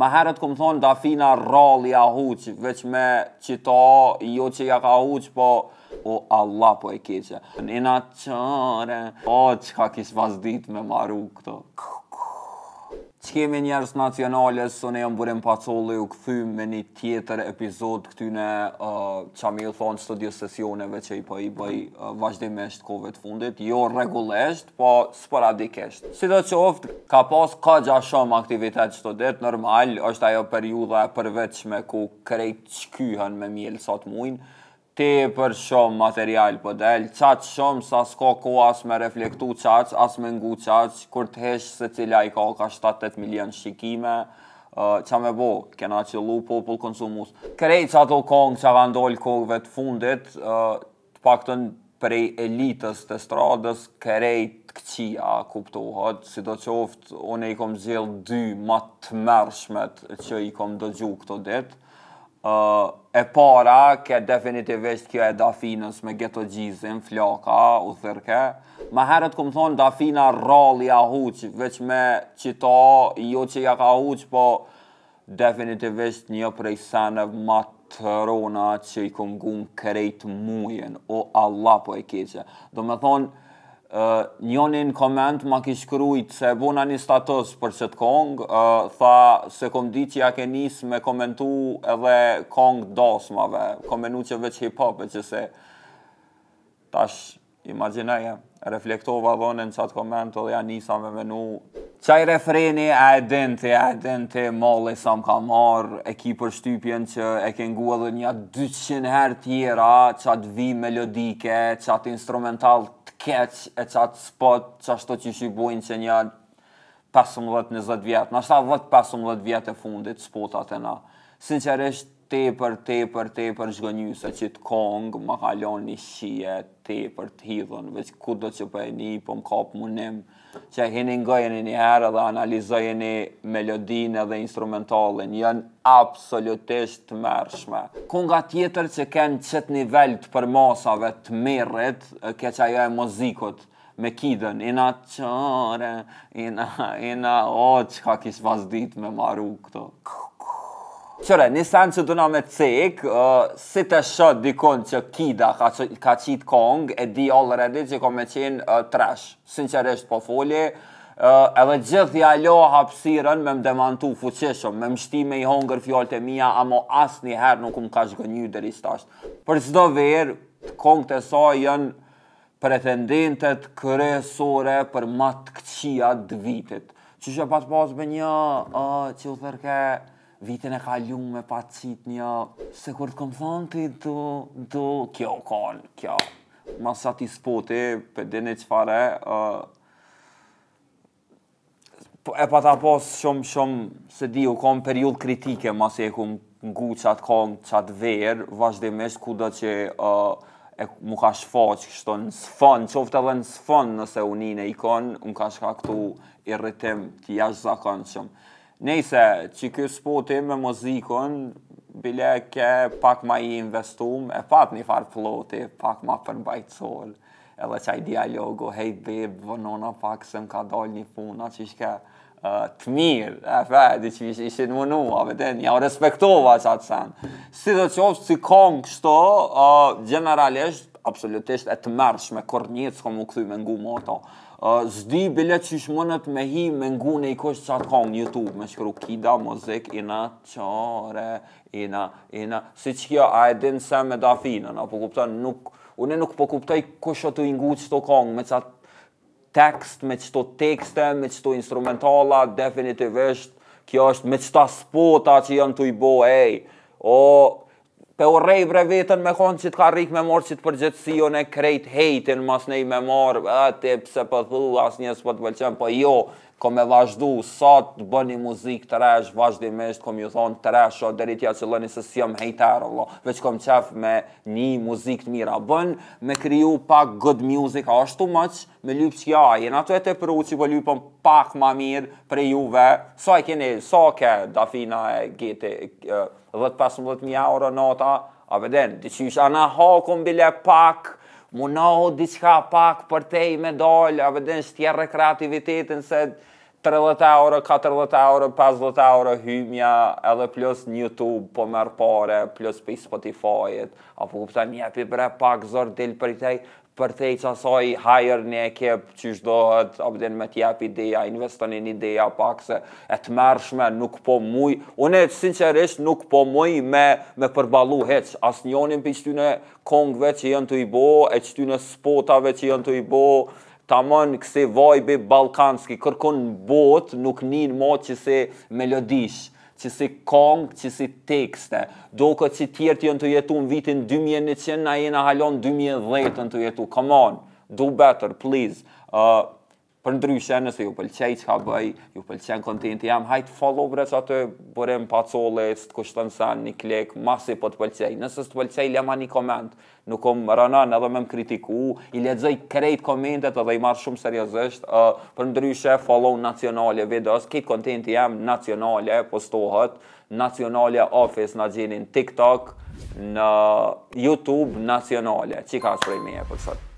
Ma herët këmë thonë da fina rali a huqë, veç me qita jo që ja ka huqë, po o Allah po e keqe. Në ina qëre, o që ka kishë vazdit me maru këto që kemi njerës nacionales, sone ne jëmë pacolli u këthy me një tjetër epizod këtyne uh, që mi thonë studio sesioneve që i pëj po, bëj po, uh, vazhdimisht kove fundit, jo regullesht, po sporadikisht. Si do qoftë, ka pas ka gja shumë aktivitet që të ditë, normal, është ajo periuda e përveçme ku krejt qkyhen me mjelë sot mujnë, te për shumë material po del, qaq shumë sa s'ka ko as me reflektu qaq, as me ngu qaq, kur të hesh se cila i ka ka 7-8 milion shikime, uh, qa me bo, kena qëllu popull konsumus. Krej që ato kongë që ka ndolë kongëve të fundit, uh, të pak të prej elitës të stradës, krej të këqia kuptohet, si do qoftë, one i kom gjellë dy matë mërshmet që i kom dëgju këto ditë, e para, ke definitivisht kjo e dafinës me geto gjizim, flaka, u thyrke. Ma herët këmë thonë dafina rali a huq, veç me qita, jo që ja ka huq, po definitivisht një prej senëv ma të rona që i këmgun krejt mujen, o Allah po e keqe. Do me thonë, njonin koment ma kish krujt se e bona një status për qëtë të kong, tha se kom di që ja ke njës me komentu edhe kong dosmave, kom që veç hip-hop e që se tash imagineje, reflektova dhonën që koment komentu dhe ja njësa me menu qaj refreni e edente, e edente, mollë e sa më ka marrë, e ki për shtypjen që e ke ngu edhe një 200 her tjera, qatë vi melodike, qatë instrumental të keq e qatë spot që ashtë të që që i bojnë që një 15-20 vjetë, në ashtë 10-15 vjetë e fundit spotat e na. Sinqeresht, tepër, tepër, tepër zgonjysa që të kongë, më halon një te tepër të hidhën, veç ku do që për po e një, po më kapë mundim, që e hini një herë dhe analizojeni melodinë dhe instrumentalin, janë absolutisht të mërshme. Kunga tjetër që kenë qëtë nivel të përmasave të merret ke që ajo e muzikut me kidën, ina qëre, ina, ina, o, që ka kishë vazdit me maru këto. Qëre, një sanë që duna me cek, uh, si të shët dikon që Kida ka, qitë Kong, e di already që kom me qenë uh, trash, sinqeresht po foli, uh, edhe gjithë jalo hapsiren me më demantu fuqeshëm, me mështi me i hongër fjallët e mija, amo asë një herë nuk më um ka shgënyu dhe rishtasht. Për zdo verë, Kong të saj jënë pretendentet kërësore për matë këqia dë vitit. Që shë pas pasë me një uh, që u thërke vitin e kalium me pacit një, se kur të këmë thonë ti, do, do, kjo kanë, kjo. Masa ti spoti, për dinë e qëfare, uh, e pa ta pos shumë, shumë, se di, u kanë periud kritike, mas e ku ngu qatë kanë qatë verë, vazhdimisht ku do që uh, e mu ka shfaq, kështë në sfon, qoftë edhe në sfon nëse unine i kanë, unë ka shka këtu irritim të jashtë zakonë shumë. Nëse që kjo spoti me muzikën, bile ke pak ma i investum, e pat një farë floti, pak ma përbajtësol, edhe qaj dialogo, hej, bib, vënona pak se më ka dal një puna, që shke të mirë, e fe, di që ishë ishë në mënu, a vetën, ja u respektova që atë sen. Si dhe qovë, si kongë kështo, generalisht, absolutisht e të mërsh me kornjitë, s'ko më këthy me ngu më ato. Zdi bile që ishë mënët me hi me ngu në i kështë që atë kongë Youtube, me shkru kida, muzik, ina, qore, ina, ina, si që kjo, a e dinë se me dafinën, a po kuptan, nuk, Unë nuk po kuptaj kush ato i ngut çto me ça tekst, me qëto tekste, me qëto instrumentala, definitivisht, kjo është me qëta spota që janë të i bo, ej, o, pe o rej bre vetën me konë që t'ka rikë me morë që t'përgjëtësi o ne krejt hejtin mas ne i me morë, e, ti pëse pëthu, po as njës po për të po jo, ko me vazhdu sot të bëni muzik të resh, vazhdimisht, kom ju thonë të resh, o deri tja që lëni se si jëmë Allah, veç kom qef me një muzik të mira bën, me kriju pak good music, a është të mëq, me lypë që ja, jena të e të pru që po lypëm pak ma mirë për juve, sa e keni, sa ke, dafina e gjeti, 10-15.000 euro nota, a veden, diqysh, a na hakon bile pak, Munohu diçka pak për te i me dollë, a vëdhen shtjerë kreativitetin se 30 euro, 40 euro, 50 euro hymja, edhe plus një YouTube, po mërë pare, plus për Spotify-et, apo kupta një epi bre pak zorë, dilë për i tej, për tej që asoj hajër një ekip që shdohet, abden me t'jep ideja, investonin një ideja pak se e të mërshme nuk po muj, une sincerisht nuk po muj me, me përbalu heq, as njonin për i qëtyne kongve që jënë të i bo, e qëtyne spotave që jënë të i bo, ta mën këse vajbe balkanski, kërkon në botë, nuk njën ma që se melodish, që si kong, që si tekste, do këtë që tjerë të jënë të jetu në vitin 2100, na jena halon 2010 të jetu, come on, do better, please, uh, për ndryshe nëse ju pëlqej që ka bëj, ju pëlqen kontenti jam, hajt follow vre që atë bërem pa cole, së të kushtën sa një klik, masi po të pëlqej, nëse së të pëlqej, lema një koment, nuk kom rënan edhe me më kritiku, i ledzoj krejt komentet edhe i marrë shumë seriosisht, për ndryshe follow nacionale videos, kitë kontenti jam nacionale postohet, nacionale office në gjenin TikTok, në YouTube nacionale, që ka së prej e për sëtë.